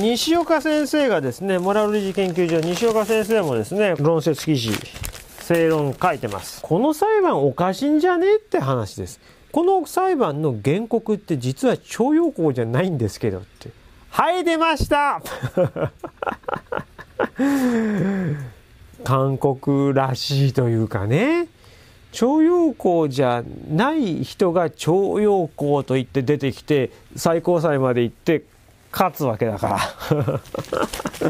西岡先生がですね、モラル理事研究所、西岡先生もですね、論説記事、正論書いてます。この裁判おかしいんじゃねえって話です。この裁判の原告って実は徴用工じゃないんですけどって。はい、出ました 韓国らしいというかね。徴用工じゃない人が徴用工と言って出てきて最高裁まで行って勝つわけだから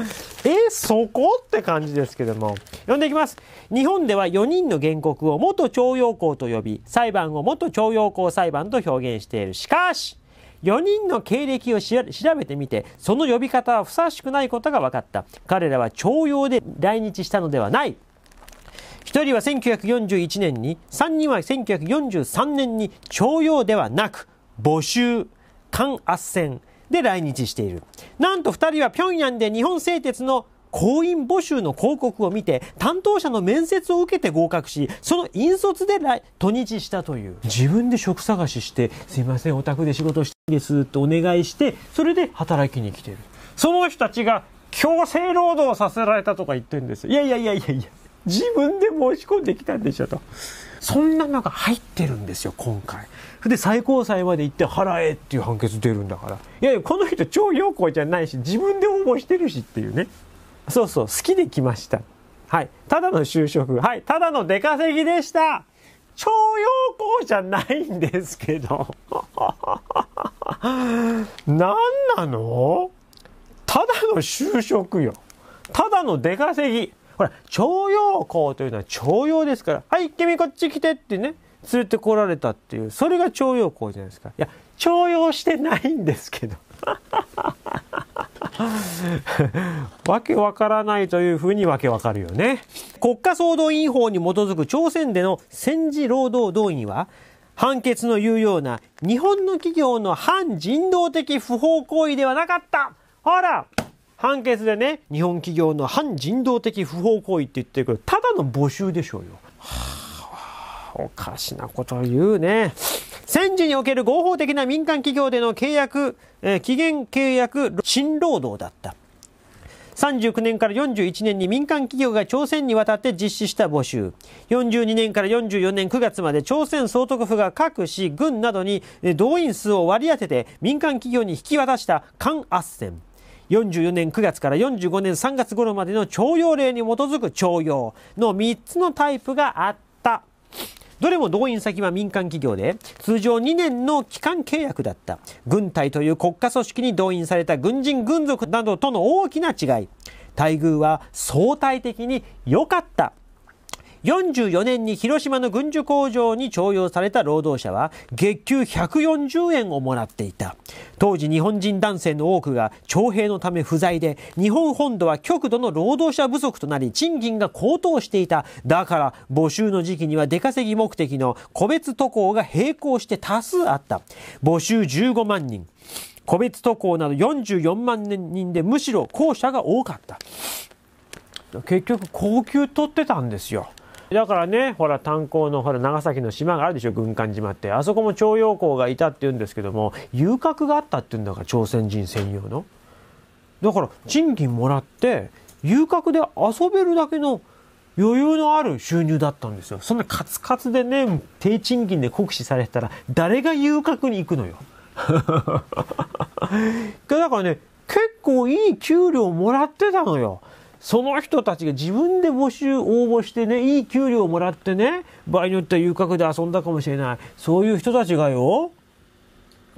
え、そこって感じですけども。読んでいきます。日本では4人の原告を元徴用工と呼び、裁判を元徴用工裁判と表現している。しかし、4人の経歴を調べてみて、その呼び方はふさわしくないことが分かった。彼らは徴用で来日したのではない。1人は1941年に、3人は1943年に徴用ではなく、募集、官斡旋で来日している。なんと2人は平壌で日本製鉄の公員募集の広告を見て担当者の面接を受けて合格しその引率で来日したという自分で職探ししてすいませんお宅で仕事してんですとお願いしてそれで働きに来てるその人たちが強制労働させられたとか言ってるんですいやいやいやいやいや自分で申し込んできたんでしょと。そんなのが入ってるんですよ、今回。で、最高裁まで行って払えっていう判決出るんだから。いやいや、この人超陽光じゃないし、自分で応募してるしっていうね。そうそう、好きで来ました。はい。ただの就職。はい。ただの出稼ぎでした。徴用工じゃないんですけど。何なのただの就職よ。ただの出稼ぎ。ほら、徴用工というのは徴用ですから、はい、君こっち来てってね、連れてこられたっていう、それが徴用工じゃないですか。いや、徴用してないんですけど。わけわからないというふうにわけわかるよね。国家総動員法に基づく朝鮮での戦時労働動員は、判決の言うような日本の企業の反人道的不法行為ではなかったほら判決でね、日本企業の反人道的不法行為って言ってるけど、ただの募集でしょうよ。はあ、おかしなことを言うね。戦時における合法的な民間企業での契約、えー、期限契約、新労働だった。39年から41年に民間企業が朝鮮に渡って実施した募集。42年から44年9月まで朝鮮総督府が各市、軍などに動員数を割り当てて民間企業に引き渡した官圧戦。44年9月から45年3月頃までの徴用令に基づく徴用の3つのタイプがあった。どれも動員先は民間企業で、通常2年の期間契約だった。軍隊という国家組織に動員された軍人軍属などとの大きな違い。待遇は相対的に良かった。44年に広島の軍需工場に徴用された労働者は月給140円をもらっていた当時日本人男性の多くが徴兵のため不在で日本本土は極度の労働者不足となり賃金が高騰していただから募集の時期には出稼ぎ目的の個別渡航が並行して多数あった募集15万人個別渡航など44万人でむしろ後者が多かった結局高級取ってたんですよだからね、ほら、炭鉱のほら、長崎の島があるでしょ、軍艦島って。あそこも徴用工がいたって言うんですけども、遊郭があったって言うんだから、朝鮮人専用の。だから、賃金もらって、遊郭で遊べるだけの余裕のある収入だったんですよ。そんなカツカツでね、低賃金で酷使されてたら、誰が遊郭に行くのよ。だからね、結構いい給料もらってたのよ。その人たちが自分で募集応募してねいい給料をもらってね場合によっては遊郭で遊んだかもしれないそういう人たちがよ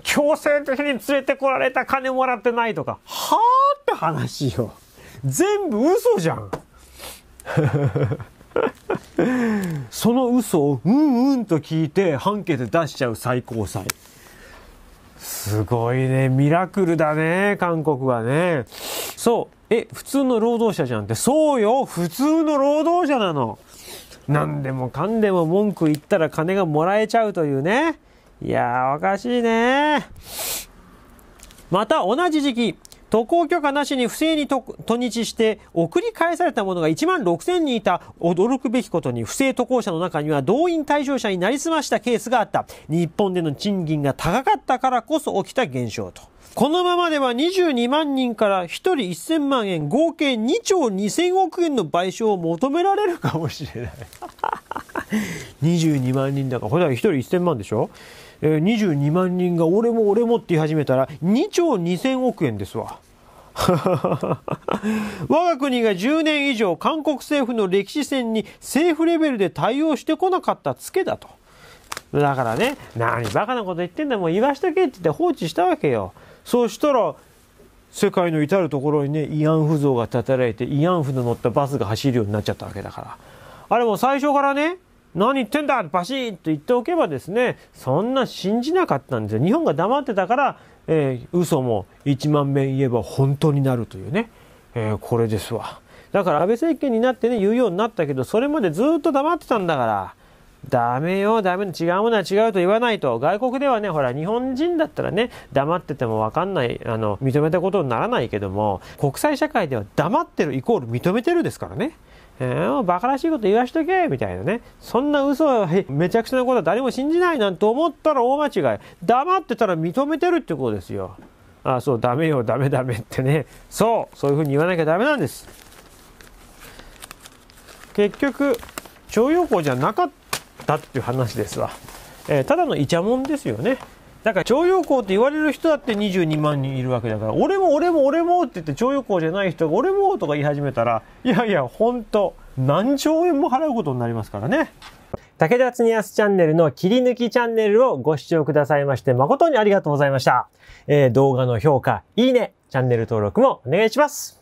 強制的に連れてこられた金もらってないとかはあって話よ全部嘘じゃん その嘘をうんうんと聞いて判決出しちゃう最高裁すごいねミラクルだね韓国はねそう。え、普通の労働者じゃんって。そうよ普通の労働者なの何でもかんでも文句言ったら金がもらえちゃうというね。いやー、おかしいねまた同じ時期、渡航許可なしに不正に渡日して送り返された者が1万6000人いた驚くべきことに不正渡航者の中には動員対象者になりすましたケースがあった。日本での賃金が高かったからこそ起きた現象と。このままでは22万人から1人1000万円、合計2兆2000億円の賠償を求められるかもしれない。22万人だから、これは1人1000万でしょえー、22万人が俺も俺もって言い始めたら2兆2000億円ですわ。我が国が10年以上韓国政府の歴史戦に政府レベルで対応してこなかったツケだと。だからね、何バカなこと言ってんだ、もう言わしとけって言って放置したわけよ。そうしたら、世界の至る所にね、慰安婦像がたたられて、慰安婦の乗ったバスが走るようになっちゃったわけだから。あれも最初からね、何言ってんだバシッと言っておけばですね、そんな信じなかったんですよ。日本が黙ってたから、えー、嘘も1万名言えば本当になるというね、えー、これですわ。だから安倍政権になってね、言うようになったけど、それまでずっと黙ってたんだから、ダメよ、ダメ違うものは違うと言わないと。外国ではね、ほら、日本人だったらね、黙っててもわかんない、あの、認めたことにならないけども、国際社会では黙ってるイコール認めてるですからね。えー、バカらしいこと言わしとけみたいなね。そんな嘘、めちゃくちゃなことは誰も信じないなんて思ったら大間違い。黙ってたら認めてるってことですよ。ああ、そう、ダメよ、ダメダメってね。そう、そういうふうに言わなきゃダメなんです。結局、徴用工じゃなかったっていう話ですわ。えー、ただのイチャモンですよね。だから徴用工って言われる人だって22万人いるわけだから、俺も俺も俺もって言って徴用工じゃない人が俺もとか言い始めたら、いやいや、ほんと、何兆円も払うことになりますからね。武田つにやすチャンネルの切り抜きチャンネルをご視聴くださいまして誠にありがとうございました。えー、動画の評価、いいね、チャンネル登録もお願いします。